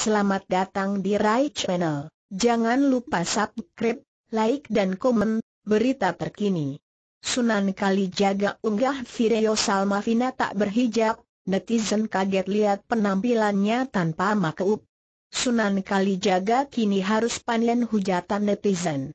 Selamat datang di Rai Channel. Jangan lupa subscribe, like dan komen, berita terkini. Sunan Kalijaga unggah video Salma Fina tak berhijab, netizen kaget lihat penampilannya tanpa makeup. Sunan Kalijaga kini harus panen hujatan netizen.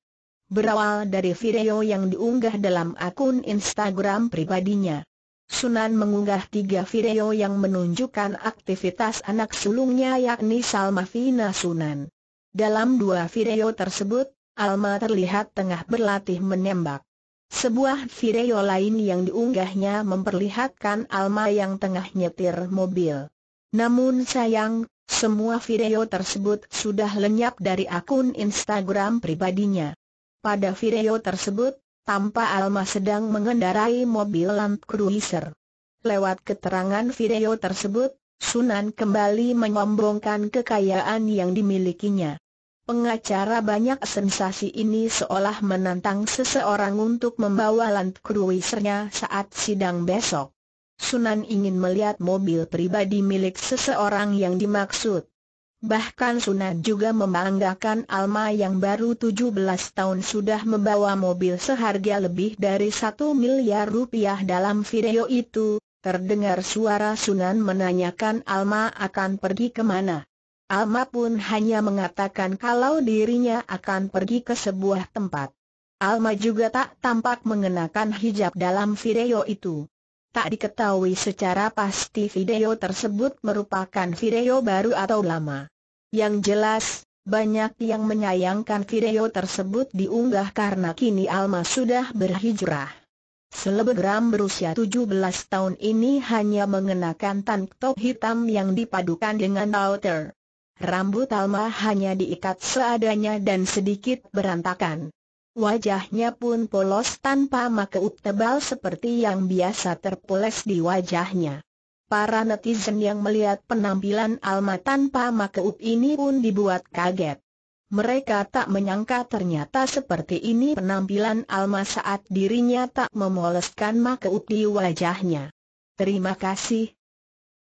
Berawal dari video yang diunggah dalam akun Instagram pribadinya. Sunan mengunggah tiga video yang menunjukkan aktivitas anak sulungnya yakni Salma Vina Sunan. Dalam dua video tersebut, Alma terlihat tengah berlatih menembak. Sebuah video lain yang diunggahnya memperlihatkan Alma yang tengah nyetir mobil. Namun sayang, semua video tersebut sudah lenyap dari akun Instagram pribadinya. Pada video tersebut, tanpa Alma sedang mengendarai mobil Land Cruiser. Lewat keterangan video tersebut, Sunan kembali menyombongkan kekayaan yang dimilikinya. Pengacara banyak sensasi ini seolah menantang seseorang untuk membawa Land Cruisernya saat sidang besok. Sunan ingin melihat mobil pribadi milik seseorang yang dimaksud. Bahkan Sunan juga membanggakan Alma yang baru 17 tahun sudah membawa mobil seharga lebih dari 1 miliar rupiah dalam video itu, terdengar suara Sunan menanyakan Alma akan pergi kemana. Alma pun hanya mengatakan kalau dirinya akan pergi ke sebuah tempat. Alma juga tak tampak mengenakan hijab dalam video itu. Tak diketahui secara pasti video tersebut merupakan video baru atau lama. Yang jelas, banyak yang menyayangkan video tersebut diunggah karena kini Alma sudah berhijrah. Selebgram berusia 17 tahun ini hanya mengenakan tank top hitam yang dipadukan dengan outer. Rambut Alma hanya diikat seadanya dan sedikit berantakan. Wajahnya pun polos tanpa make up tebal seperti yang biasa terpoles di wajahnya. Para netizen yang melihat penampilan Alma tanpa makeup ini pun dibuat kaget. Mereka tak menyangka ternyata seperti ini penampilan Alma saat dirinya tak memoleskan makeup di wajahnya. Terima kasih,